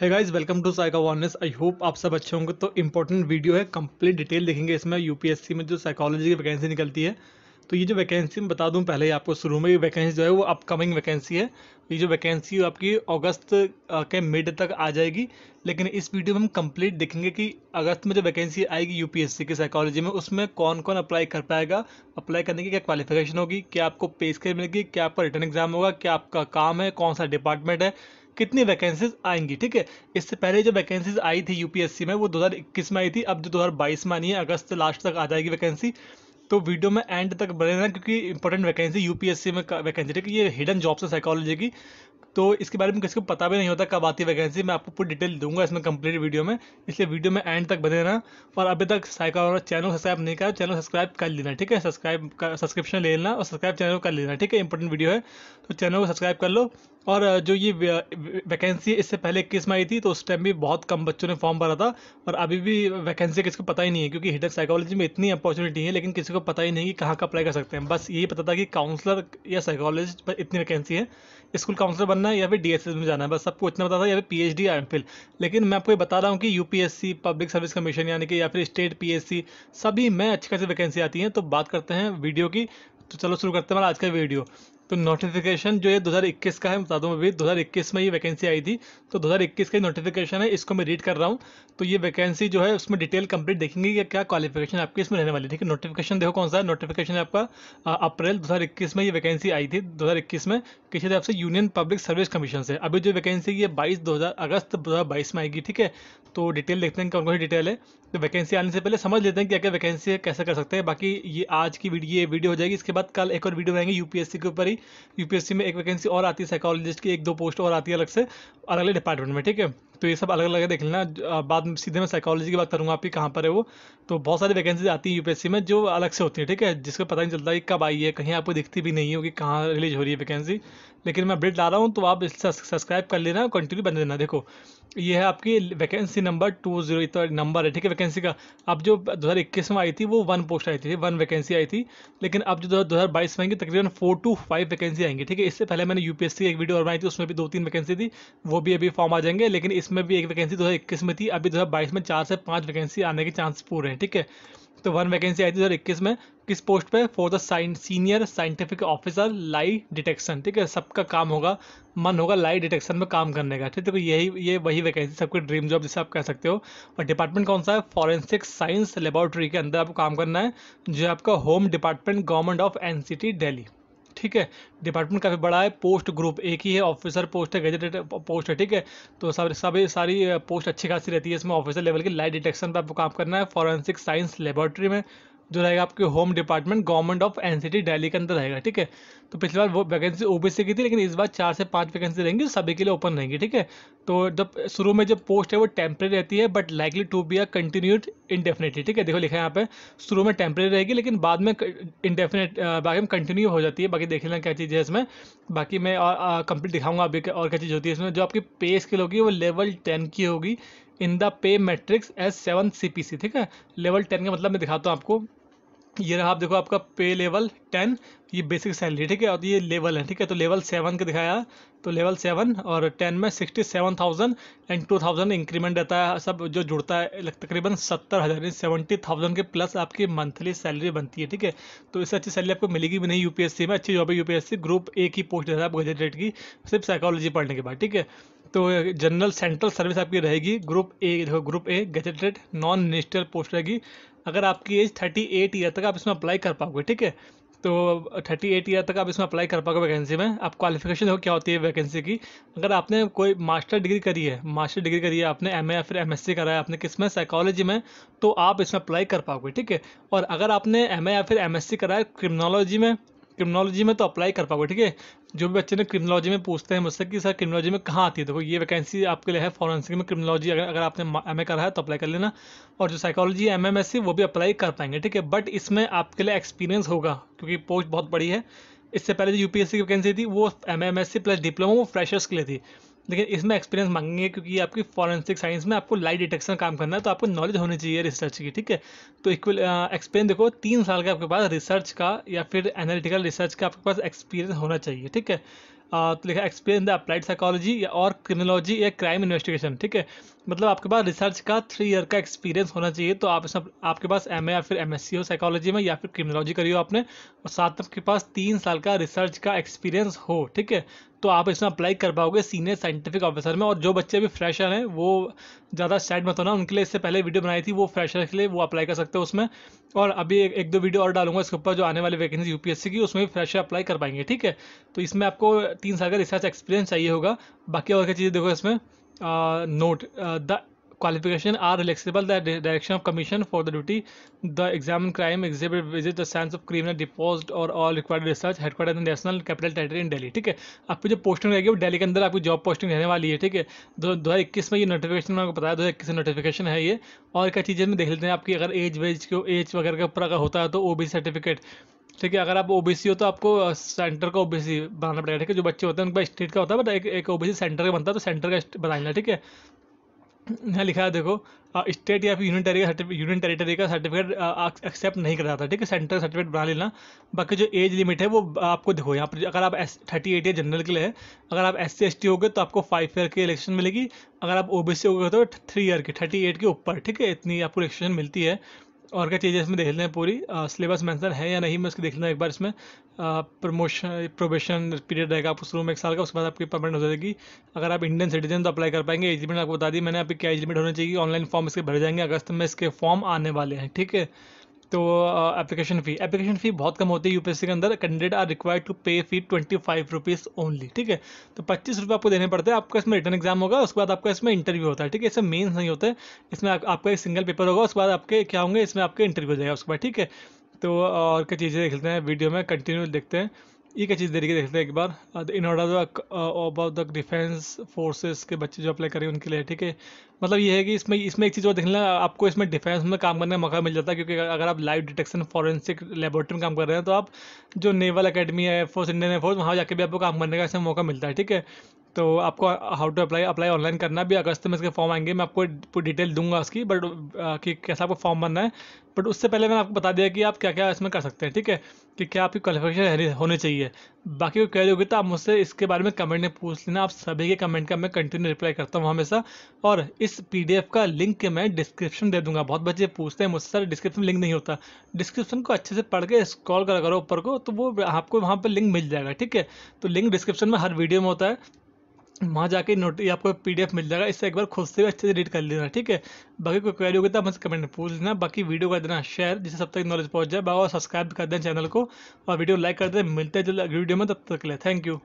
है guys welcome to साइका वॉननेस आई होप आप सब अच्छे होंगे तो इंपॉर्टेंट वीडियो है कंप्लीट डिटेल देखेंगे इसमें यूपीएससी में जो साइकोलॉजी की वैकेंसी निकलती है तो ये जो वैकेंसी मैं बता दूं पहले ही आपको शुरू में ये वैकेंसी जो है वो अपकमिंग वैकेंसी है ये जो वैकेंसी आपकी अगस्त के मिड तक आ जाएगी लेकिन इस वीडियो में हम कंप्लीट देखेंगे कि अगस्त में जो वैकेंसी आएगी यूपीएससी की साइकोलॉजी में उसमें कौन कौन अप्लाई कर पाएगा अप्लाई करने की क्या क्वालिफिकेशन होगी क्या आपको पे स्केल मिलेगी क्या आपका रिटर्न एग्जाम होगा क्या आपका काम है कौन सा डिपार्टमेंट है कितनी वैकेंसीज आएंगी ठीक है इससे पहले जो वैकेंसीज आई थी यूपीएससी में वो 2021 में आई थी अब जो 2022 में आनी है अगस्त लास्ट तक आ जाएगी वैकेंसी तो वीडियो में एंड तक बने रहना क्योंकि इंपॉर्टेंट वैकेंसी यूपीएससी में वैकेंसी ठीक है ये हिडन जॉब्स है साइकोलॉजी की तो इसके बारे में किसी को पता भी नहीं होता कब आती है वैकेंसी मैं आपको पूरी डिटेल दूंगा इसमें कंप्लीट वीडियो में इसलिए वीडियो में एंड तक बने रहना और अभी तक साइकोलॉजी चैनल सब्सक्राइब नहीं करा चैनल सब्सक्राइब कर लेना ठीक है सब्सक्राइब का सब्सक्रिप्शन ले लेना और सब्सक्राइब चैनल कर लेना ठीक है इंपॉर्टेंट वीडियो है तो चैनल को सब्सक्राइब कर लो और जो ये वैकेंसी इससे पहले इक्कीस में आई थी तो उस टाइम भी बहुत कम बच्चों ने फॉर्म भरा था और अभी भी वैकेंसी किसी को पता ही नहीं है क्योंकि हिडन साइकोलॉजी में इतनी अपॉर्चुनिटी है लेकिन किसी को पता ही नहीं कि कहाँ का अप्लाई कर सकते हैं बस यही पता था कि काउंसलर या साइकोलॉजिस्ट पर इतनी वैकेंसी है स्कूल काउंसलर बनना करना है या फिर डीएसएस में जाना है बस आपको इतना बता था या फिर पीएचडी एच डी लेकिन मैं आपको ये बता रहा हूँ कि यूपीएससी पब्लिक सर्विस कमीशन यानी कि या फिर स्टेट पीएससी सभी में अच्छी खासी वैकेंसी आती हैं तो बात करते हैं वीडियो की तो चलो शुरू करते हैं हमारा आज का वीडियो तो नोटिफिकेशन जो ये 2021 का है बता दूँ अभी 2021 में ये वैकेंसी आई थी तो 2021 का नोटिफिकेशन है इसको मैं रीड कर रहा हूँ तो ये वैकेंसी जो है उसमें डिटेल कंप्लीट देखेंगे कि क्या क्वालिफिकेशन आपकी इसमें रहने वाली ठीक है नोटिफिकेशन देखो कौन सा नोटिफिकेशन है आपका अप्रैल दो में ये वैकेंसी आई थी दो में किसी तरफ से यूनियन पब्लिक सर्विस कमीशन से अभी जो वैकेंसी ये बाईस दो अगस्त दो में आएगी ठीक है तो डिटेल देखते हैं कौन कौन सी डिटेल है तो वैकेंसी आने से पहले समझ लेते हैं कि क्या वैकेंसी है कैसे कर सकते हैं बाकी ये आज की वीडियो ये वीडियो हो जाएगी इसके बाद कल एक और वीडियो बनाएंगे यूपीएससी के ऊपर ही यूपीएससी में एक वैकेंसी और आती है साइकोलॉजिस्ट की एक दो पोस्ट और आती है अलग से अलग अलग डिपार्टमेंट में ठीक है तो ये सब अलग अलग देख लेना बाद में सीधे मैं साइकोलॉजी की बात करूँगा आपकी कहाँ पर है वो तो बहुत सारी वैकेंसीज आती हैं यूपीएससी में जो अलग से होती है ठीक है जिसको पता नहीं चलता कि कब आई है कहीं आपको दिखती भी नहीं होगी कहाँ रिलीज हो रही है वैकेंसी लेकिन मैं अपडेट ला रहा हूँ तो आप सब्सक्राइब कर लेना कंटिन्यू बन देना देखो ये है आपकी वैकेंसी नंबर टू जीरो तो नंबर है ठीक है वैकेंसी का अब जो दो हज़ार इक्कीस में आई थी वो वन पोस्ट आई थी वन वैकेंसी आई थी लेकिन अब जो दो हज़ार बाईस में आएंगी तकरीबन फोर टू फाइव वैकेंसी आएंगी ठीक है इससे पहले मैंने यूपीएससी एक वीडियो और बनाई थी उसमें भी दो तीन वैकेंसी थी वो भी अभी फॉर्म आ जाएंगे लेकिन इस 2021 में भी एक वैकेंसी दो हज़ार इक्कीस में थी अभी दो हज़ार बाईस में चार से पांच वैकेंसी आने के चांस पूरे हैं ठीक है तो वन वैकेंसी आई थी दो हज़ार इक्कीस में किस पोस्ट पे for the senior scientific officer lie detection ठीक है सबका काम होगा मन होगा लाई डिटेक्शन में काम करने का ठीक है तो यही ये वही वैकेंसी सबकी ड्रीम जॉब जिसे आप कह सकते हो और डिपार्टमेंट कौन सा है फॉरेंसिक साइंस लेबोरेटरी के अंदर आपको काम करना है जो आपका home department government of N Delhi ठीक है डिपार्टमेंट काफ़ी बड़ा है पोस्ट ग्रुप एक ही है ऑफिसर पोस्ट है गेजेटेड पोस्ट है ठीक है तो सब सभी सारी पोस्ट अच्छी खासी रहती है इसमें ऑफिसर लेवल की लाइट डिटेक्शन पर आपको काम करना है फॉरेंसिक साइंस लेबोरेटरी में जो रहेगा आपके home department government of NCT Delhi के अंदर रहेगा ठीक है तो पिछली बार वो वैकेंसी ओबीसी की थी लेकिन इस बार चार से पाँच वैकेंसी रहेंगी सभी के लिए ओपन रहेंगी ठीक है तो जब शुरू में जो पोस्ट है वो टेम्प्रेरी रहती है but likely to be a continued indefinitely ठीक है देखो लिखा है यहाँ पे शुरू में टेम्प्रेरी रहेगी लेकिन बाद में इंडेफिनेट बाकी में कंटिन्यू हो जाती है बाकी देख लेना क्या चीज़ है इसमें बाकी मैं कंप्लीट दिखाऊंगा अभी और क्या चीज़ होती है इसमें जो आपकी पे स्किल होगी वो लेवल टेन की होगी in the pay matrix as seven C ठीक है लेवल टेन का मतलब मैं दिखाता हूँ आपको ये रहा आप देखो आपका पे लेवल टेन ये बेसिक सैलरी ठीक है और ये लेवल है ठीक है तो लेवल सेवन का दिखाया तो लेवल सेवन और टेन में sixty seven thousand and two thousand increment रहता है सब जो जुड़ता है तकरीबन सत्तर हज़ार सेवेंटी थाउजेंड के प्लस आपकी मंथली सैलरी बनती है ठीक है तो इससे अच्छी सैलरी आपको मिलेगी भी नहीं यूपीएससी में अच्छी जॉब है यू ग्रुप ए की पोस्ट रहता है आपको ग्रेजुएट की सिर्फ साइकोलॉजी पढ़ने के बाद ठीक है तो जनरल सेंट्रल सर्विस आपकी रहेगी ग्रुप ए देखो group A graduated non minister post रहेगी अगर आपकी एज थर्टी एट ईयर तक आप इसमें अप्लाई कर पाओगे ठीक है तो थर्टी एट ईयर तक आप इसमें अप्लाई कर पाओगे वैकेंसी में आप क्वालिफिकेशन हो क्या होती है वैकेंसी की अगर आपने कोई मास्टर डिग्री करी है मास्टर डिग्री करी है आपने एम या फिर एम करा है आपने किस में साइकोलॉजी में तो आप इसमें अप्लाई कर पाओगे ठीक है और अगर आपने एम या फिर एम करा है क्रिमिनोलॉजी में क्रिमिनोलॉजी में तो अप्लाई कर पाओगे ठीक है जो भी बच्चे ने क्रिमिनोलॉजी में पूछते हैं मुझसे कि सर क्रिमिनोलॉजी में कहाँ आती है देखो ये वैकेंसी आपके लिए है फॉरेंसिक में क्रिमिनोलॉजी अगर अगर आपने एम करा है तो अप्लाई कर लेना और जो साइकोलॉजी एम एम वो भी अप्लाई कर पाएंगे ठीक है बट इसमें आपके लिए एक्सपीरियंस होगा क्योंकि पोस्ट बहुत बड़ी है इससे पहले जो यू की वैकेंसी थी वो एम प्लस डिप्लोमा वो फ्रेशर्स के लिए थी लेकिन इसमें एक्सपीरियंस मांगेंगे क्योंकि आपकी फॉरेंसिक साइंस में आपको लाइट डिटेक्शन काम करना है तो आपको नॉलेज होनी चाहिए रिसर्च की ठीक है तो इक्वल एक्सपीरियंस देखो तीन साल का आपके पास रिसर्च का या फिर एनालिटिकल रिसर्च का आपके पास एक्सपीरियंस होना चाहिए ठीक है तो लिखा एक्सपीरियंस द अप्लाइड साइकोलॉजी या और क्रिमिनोलॉजी या क्राइम इन्वेस्टिगेशन ठीक है मतलब आपके पास रिसर्च का थ्री ईयर का एक्सपीरियंस होना चाहिए तो आप सब आपके पास एम या फिर एम हो साइकोलॉजी में या फिर क्रिमिनोलॉजी करी हो आपने और साथ आपके पास तीन साल का रिसर्च का एक्सपीरियंस हो ठीक है तो आप इसमें अप्लाई कर पाओगे सीनियर साइंटिफिक ऑफिसर में और जो बच्चे अभी फ्रेशर हैं वो ज़्यादा सैड मत होना उनके लिए इससे पहले वीडियो बनाई थी वो फ्रेशर के लिए वो अप्लाई कर सकते हैं उसमें और अभी एक, एक दो वीडियो और डालूंगा इसके ऊपर जो आने वाली वैकेंसी यूपीएससी की उसमें भी फ्रेशर अप्लाई कर पाएंगे ठीक है तो इसमें आपको तीन साल का रिसर्च एक्सपीरियंस चाहिए होगा बाकी और क्या चीज़ें देखो इसमें note the qualification are relaxable the direction of commission for the duty the examine crime exhibit visit the sense of criminal deposed or all required research headquarters in national capital territory in delhi ठीक है आपकी जो posting रहेगी वो दिल्ली के अंदर आपकी job posting रहने वाली है ठीक है दो हज़ार इक्कीस में ये नोटिफिकेशन मैंने आपको बताया दो हज़ार इक्कीस नोटिफिकेशन है ये और क्या चीज़ें में देख लेते हैं आपकी अगर एज वेज को एज वगैरह के ऊपर अगर होता है तो ओ सर्टिफिकेट ठीक है अगर आप ओबीसी हो तो आपको सेंटर का ओबीसी बनाना पड़ेगा ठीक है जो बच्चे होते हैं उनका स्टेट का होता है बट एक ओबीसी सेंटर का बनता है तो सेंटर का बनाएंगे ठीक है यहाँ लिखा है देखो स्टेट या फिर यूनियन टेरिटरी यूनियन टेरिटरी का सर्टिफिकेट एक्सेप्ट नहीं कर रहा था ठीक है सेंट्रल सर्टिफिकेट बना लेना बाकी जो एज लिमिट है वो आपको देखो यहाँ पर अगर आप एस थर्टी एट या जनरल के लिए है अगर आप एस सी एस टी हो गए तो आपको फाइव ईयर की इलेक्शन मिलेगी अगर आप ओ बी सी हो गए तो थ्री ईयर की थर्टी एट के ऊपर ठीक है इतनी आपको इलेक्शन मिलती है और क्या चीज़ें इसमें देख लेते हैं पूरी सिलेबस मेंशन है या नहीं मैं उसको देख लेता एक बार इसमें प्रमोशन प्रोबेशन पीरियड रहेगा आप शुरू में एक साल का उसके बाद आपकी परमानेंट हो जाएगी अगर आप इंडियन सिटीजन तो अप्लाई कर पाएंगे एज लिमिट आपको बता दी मैंने आपकी क्या एज लिमिट होनी चाहिए ऑनलाइन फॉर्म इसके भरे जाएंगे अगस्त में इसके फॉर्म आने वाले हैं ठीक है तो एप्लीकेशन फ़ी एप्लीकेशन फ़ी बहुत कम होती है यूपीएससी के अंदर candidate are required to pay fee twenty five rupees only ठीक है तो पच्चीस रुपये आपको देने पड़ते हैं आपका इसमें रिटर्न एग्जाम होगा उसके बाद आपका इसमें इंटरव्यू होता है ठीक है इसमें मेन्स नहीं होते इसमें आप, आपका एक सिंगल पेपर होगा उसके बाद आपके क्या होंगे इसमें आपके इंटरव्यू हो जाएगा उसके बाद ठीक है तो और क्या चीज़ें देख लेते हैं वीडियो में कंटिन्यू देखते हैं एक चीज़ देखिए देखते हैं एक बार in order about the defence forces के बच्चे जो अप्लाई करें उनके लिए ठीक है मतलब ये है कि इसमें इसमें एक चीज़ और देखना आपको इसमें डिफेंस में काम करने का मौका मिल जाता है क्योंकि अगर आप लाइव डिटेक्शन फॉरेंसिक लेबोरेटरी में काम कर रहे हैं तो आप जो नेवल अकेडमी है फोर्स इंडियन एयरफोर्स वहाँ जाकर भी आपको काम करने का इसमें मौका मिलता है ठीक है तो आपको how to apply apply online करना भी अगस्त में इसके फॉर्म आएंगे मैं आपको पूरी डिटेल दूंगा उसकी बट uh, कि कैसा आपको फॉर्म भरना है बट उससे पहले मैंने आपको बता दिया कि आप क्या क्या इसमें कर सकते हैं ठीक है कि क्या आपकी क्वालिफिकेशन होनी चाहिए बाकी कोई क्वेरी होगी तो आप मुझसे इसके बारे में कमेंट में पूछ लेना आप सभी के कमेंट का मैं कंटिन्यू रिप्लाई करता हूँ हमेशा और इस पी का लिंक मैं डिस्क्रिप्शन दे दूंगा बहुत बच्चे पूछते हैं मुझसे सर डिस्क्रिप्शन लिंक नहीं होता डिस्क्रिप्शन को अच्छे से पढ़ के स्क्रॉल करो ऊपर को तो वो आपको वहाँ पर लिंक मिल जाएगा ठीक है तो लिंक डिस्क्रिप्शन में हर वीडियो में होता है वहाँ जाके नोट आपको पीडीएफ मिल जाएगा इससे एक बार खुद से अच्छे से रीड कर लेना ठीक है बाकी कोई क्वेरी होगी तो आप मुझसे कमेंट में पूछ लेना बाकी वीडियो कर देना शेयर जिससे सब तक नॉलेज पहुँच जाए और सब्सक्राइब कर देना चैनल को और वीडियो लाइक कर देना मिलते हैं जल्द अगली वीडियो में तब तक के लिए थैंक यू